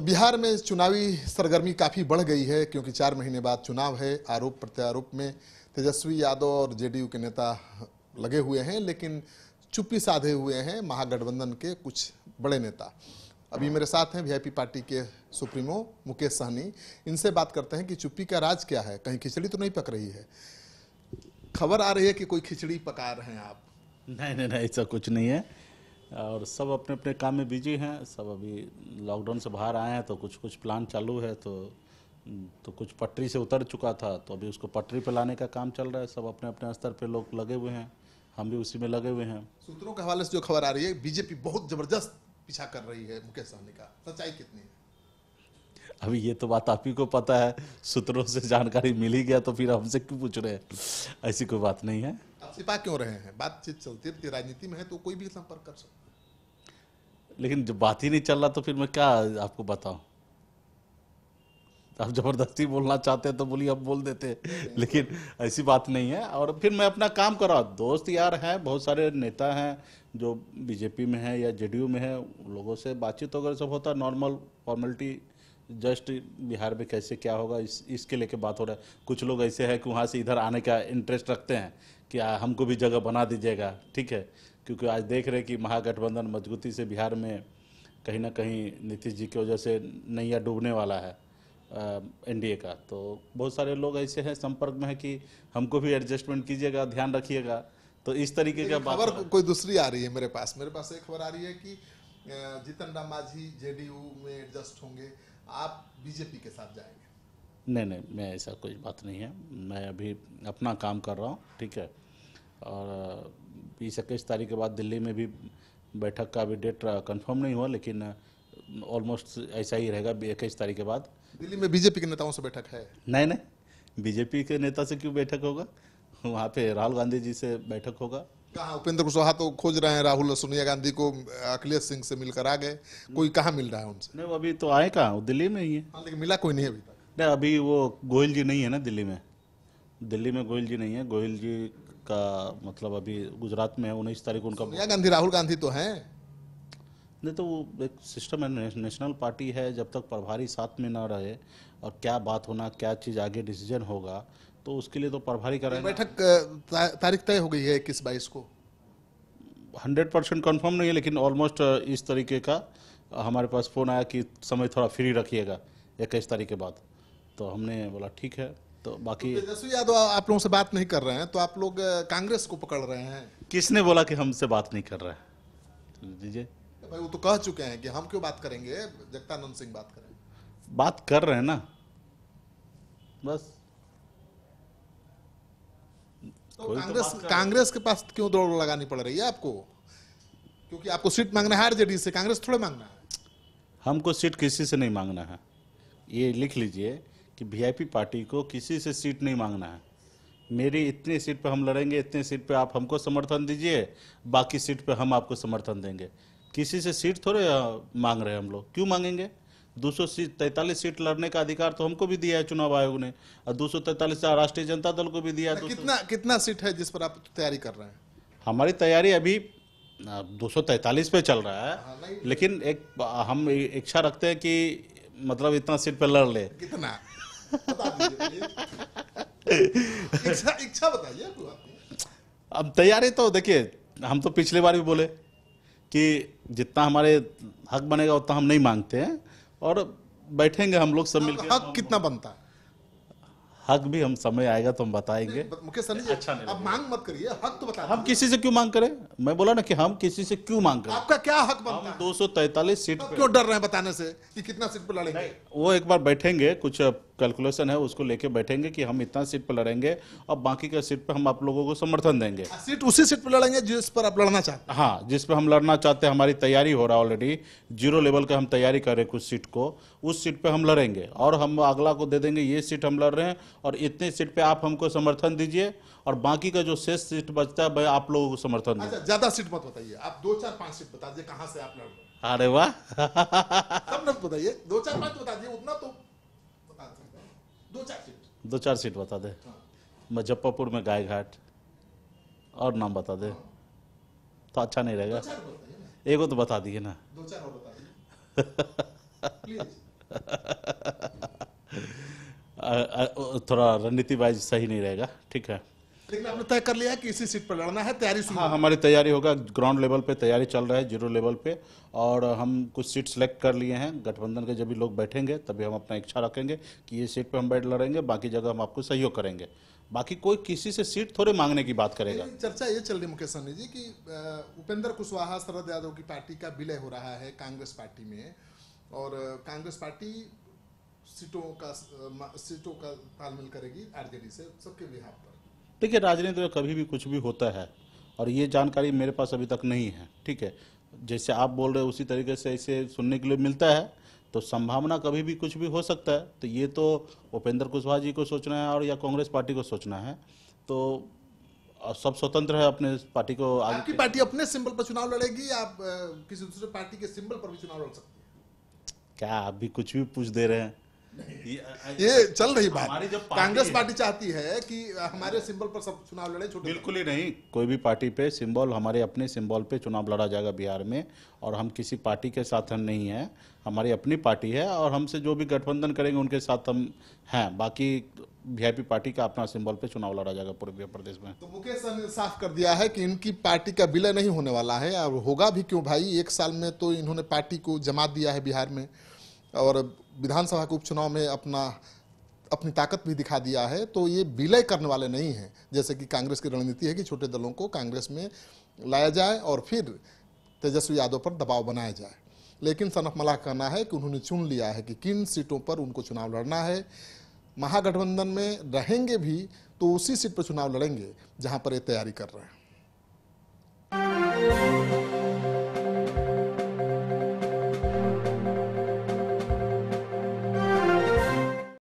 तो बिहार में चुनावी सरगर्मी काफ़ी बढ़ गई है क्योंकि चार महीने बाद चुनाव है आरोप प्रत्यारोप में तेजस्वी यादव और जेडीयू के नेता लगे हुए हैं लेकिन चुप्पी साधे हुए हैं महागठबंधन के कुछ बड़े नेता अभी मेरे साथ हैं वीआईपी पार्टी के सुप्रीमो मुकेश सहनी इनसे बात करते हैं कि चुप्पी का राज क्या है कहीं खिचड़ी तो नहीं पक रही है खबर आ रही है कि कोई खिचड़ी पका रहे हैं आप नहीं नहीं नहीं ऐसा कुछ नहीं है और सब अपने अपने काम में बिजी हैं सब अभी लॉकडाउन से बाहर आए हैं तो कुछ कुछ प्लान चालू है तो तो कुछ पटरी से उतर चुका था तो अभी उसको पटरी पर लाने का काम चल रहा है सब अपने अपने स्तर पर लोग लगे हुए हैं हम भी उसी में लगे हुए हैं सूत्रों के हवाले से जो खबर आ रही है बीजेपी बहुत जबरदस्त पीछा कर रही है मुकेश सहनी का सच्चाई कितनी है अभी ये तो बात आप ही को पता है सूत्रों से जानकारी मिल ही गया तो फिर हमसे क्यों पूछ रहे हैं ऐसी कोई बात नहीं है आप सिपा क्यों रहे हैं बातचीत चलती है राजनीति में है तो कोई भी संपर्क कर सकते लेकिन जब बात ही नहीं चल रहा तो फिर मैं क्या आपको बताऊँ आप जबरदस्ती बोलना चाहते हैं तो बोलिए अब बोल देते लेकिन ऐसी बात नहीं है और फिर मैं अपना काम कर रहा दोस्त यार हैं बहुत सारे नेता हैं जो बीजेपी में हैं या जेडीयू में हैं लोगों से बातचीत वगैरह सब होता है नॉर्मल फॉर्मेलिटी जस्ट बिहार में कैसे क्या होगा इस इसके लेके बात हो रहा है कुछ लोग ऐसे हैं कि वहाँ से इधर आने का इंटरेस्ट रखते हैं कि आ, हमको भी जगह बना दीजिएगा ठीक है क्योंकि आज देख रहे कि महागठबंधन मजबूती से बिहार में कहीं ना कहीं नीतीश जी की वजह से नैया डूबने वाला है एनडीए का तो बहुत सारे लोग ऐसे हैं संपर्क में है कि हमको भी एडजस्टमेंट कीजिएगा ध्यान रखिएगा तो इस तरीके का खबर कोई दूसरी आ रही है मेरे पास मेरे पास एक खबर आ रही है कि जीतन राम मांझी जेडीयू में एडजस्ट होंगे आप बीजेपी के साथ जाएंगे नहीं नहीं मैं ऐसा कोई बात नहीं है मैं अभी अपना काम कर रहा हूँ ठीक है और बीस इक्कीस तारीख के बाद दिल्ली में भी बैठक का अभी डेट कंफर्म नहीं हुआ लेकिन ऑलमोस्ट ऐसा ही रहेगा इक्कीस तारीख के बाद दिल्ली में बीजेपी के नेताओं से बैठक है नहीं नहीं बीजेपी के नेता से क्यों बैठक होगा वहाँ पे राहुल गांधी जी से बैठक होगा कहा उपेंद्र कुशवाहा तो खोज रहे हैं राहुल सोनिया गांधी को अखिलेश सिंह से मिलकर आ गए कोई कहाँ मिल रहा है उनसे नहीं अभी तो आए कहाँ दिल्ली में ही है हाँ, लेकिन मिला कोई नहीं अभी तक नहीं अभी वो गोयल जी नहीं है ना दिल्ली में दिल्ली में गोयल जी नहीं है गोयल जी का मतलब अभी गुजरात में है उन्नीस तारीख उनका सोनिया गांधी राहुल गांधी तो है नहीं तो वो एक सिस्टम है नेशनल पार्टी है जब तक प्रभारी साथ में ना रहे और क्या बात होना क्या चीज़ आगे डिसीजन होगा तो उसके लिए तो प्रभारी कराएंगे बैठक तारीख तय हो गई है इक्कीस बाईस को हंड्रेड परसेंट कन्फर्म नहीं है लेकिन ऑलमोस्ट इस तरीके का हमारे पास फ़ोन आया कि समय थोड़ा फ्री रखिएगा इक्कीस तारीख के बाद तो हमने बोला ठीक है तो बाकी तो तेजस्वी यादव आप लोगों से बात नहीं कर रहे हैं तो आप लोग कांग्रेस को पकड़ रहे हैं किसने बोला कि हमसे बात नहीं कर रहे हैं भाई वो तो कह चुके हैं कि हम क्यों बात करेंगे जगतानंद सिंह बात करें बात कर रहे हैं ना बस तो, तो कांग्रेस तो कांग्रेस के पास क्यों दौड़ लगानी पड़ रही है आपको क्योंकि आपको सीट मांगना है आरजेडी से कांग्रेस थोड़े मांगना है हमको सीट किसी से नहीं मांगना है ये लिख लीजिए कि वीआईपी पार्टी को किसी से सीट नहीं मांगना है मेरी इतनी सीट पे हम लड़ेंगे इतनी सीट पे आप हमको समर्थन दीजिए बाकी सीट पे हम आपको समर्थन देंगे किसी से सीट थोड़े मांग रहे हैं हम लोग क्यों मांगेंगे दो सीट सीट लड़ने का अधिकार तो हमको भी दिया है चुनाव आयोग ने और दो सौ राष्ट्रीय जनता दल को भी दिया है तो कितना कितना सीट है जिस पर आप तैयारी कर रहे हैं हमारी तैयारी अभी दो पे चल रहा है हाँ, लेकिन एक हम इच्छा रखते हैं कि मतलब इतना सीट पे लड़ ले कितना इच्छा इच्छा बताइए अब तैयारी तो देखिए हम तो पिछले बार भी बोले कि जितना हमारे हक बनेगा उतना हम नहीं मांगते हैं और बैठेंगे हम लोग सब मिलकर हक कितना बनता है हक भी हम समय आएगा तो हम बताएंगे मुकेश सर अच्छा नहीं अब मांग मत करिए हक तो बता हम किसी से क्यों मांग करें मैं बोला ना कि हम किसी से क्यों मांग करें आपका क्या हक बनता है दो सीट क्यों डर रहे हैं बताने से कि कितना सीट पर लड़ेंगे वो एक बार बैठेंगे कुछ कैलकुलेशन है उसको लेके बैठेंगे कि हम इतना सीट पर लड़ेंगे और बाकी का सीट पर हम आप लोगों को समर्थन देंगे सीट उसी सीट पर लड़ेंगे जिस पर आप लड़ना चाहते हैं हाँ जिस पर हम लड़ना चाहते हैं हमारी तैयारी हो रहा है ऑलरेडी जीरो लेवल का हम तैयारी कर रहे हैं कुछ सीट को उस सीट पर हम लड़ेंगे और हम अगला को दे देंगे ये सीट हम लड़ रहे हैं और इतने सीट पर आप हमको समर्थन दीजिए और बाकी का जो शेष सीट बचता है भाई आप लोगों को समर्थन दीजिए अच्छा, ज्यादा सीट मत बताइए आप दो चार पाँच सीट बता दीजिए कहाँ से आप लड़ रहे अरे वाह सब बताइए दो चार पाँच बता दीजिए उतना तो दो चार सीट दो चार सीट बता दे हाँ। मुजफ्फरपुर में गाय घाट और नाम बता दे हाँ। तो अच्छा नहीं रहेगा एगो तो बता दिए ना दो चार और बता थोड़ा रणनीति वाइज सही नहीं रहेगा ठीक है लेकिन तय कर लिया कि इसी सीट पर लड़ना है तैयारी हाँ हमारी तैयारी होगा ग्राउंड लेवल पे तैयारी चल रहा है जीरो लेवल पे और हम कुछ सीट सेलेक्ट कर लिए हैं गठबंधन के जब भी लोग बैठेंगे तभी हम अपना इच्छा रखेंगे कि ये सीट पे हम बैठ लड़ेंगे बाकी जगह हम आपको सहयोग करेंगे बाकी कोई किसी से सीट थोड़े मांगने की बात करेगा चर्चा ये चल रही मुकेश सहनी जी की उपेंद्र कुशवाहा शरद यादव की पार्टी का विलय हो रहा है कांग्रेस पार्टी में और कांग्रेस पार्टी सीटों का सीटों का तालमेल करेगी आरजेडी से सबके बिहाफ पर देखिए राजनीति में कभी भी कुछ भी होता है और ये जानकारी मेरे पास अभी तक नहीं है ठीक है जैसे आप बोल रहे हो उसी तरीके से इसे सुनने के लिए मिलता है तो संभावना कभी भी कुछ भी हो सकता है तो ये तो उपेंद्र कुशवाहा जी को सोचना है और या कांग्रेस पार्टी को सोचना है तो सब स्वतंत्र है अपने पार्टी को आगे आपकी पार्टी अपने सिंबल पर चुनाव लड़ेगी आप किसी दूसरे पार्टी के सिंबल पर भी चुनाव लड़ सकती है क्या आप भी कुछ भी पूछ दे रहे हैं ये चल रही बात कांग्रेस पार्टी चाहती है कि हमारे सिंबल पर सब चुनाव लड़े छोटे बिल्कुल ही नहीं कोई भी पार्टी पे सिंबल हमारे अपने सिंबल पे चुनाव लड़ा जाएगा बिहार में और हम किसी पार्टी के साथ हम नहीं है हमारी अपनी पार्टी है और हमसे जो भी गठबंधन करेंगे उनके साथ हम हैं बाकी वीआईपी पार्टी का अपना सिंबल पे चुनाव लड़ा जाएगा पूरे प्रदेश में तो मुकेश सर ने साफ कर दिया है कि इनकी पार्टी का विलय नहीं होने वाला है और होगा भी क्यों भाई एक साल में तो इन्होंने पार्टी को जमा दिया है बिहार में और विधानसभा के उपचुनाव में अपना अपनी ताकत भी दिखा दिया है तो ये विलय करने वाले नहीं हैं जैसे कि कांग्रेस की रणनीति है कि छोटे दलों को कांग्रेस में लाया जाए और फिर तेजस्वी यादव पर दबाव बनाया जाए लेकिन सनफ मलाह कहना है कि उन्होंने चुन लिया है कि किन सीटों पर उनको चुनाव लड़ना है महागठबंधन में रहेंगे भी तो उसी सीट पर चुनाव लड़ेंगे जहां पर ये तैयारी कर रहे हैं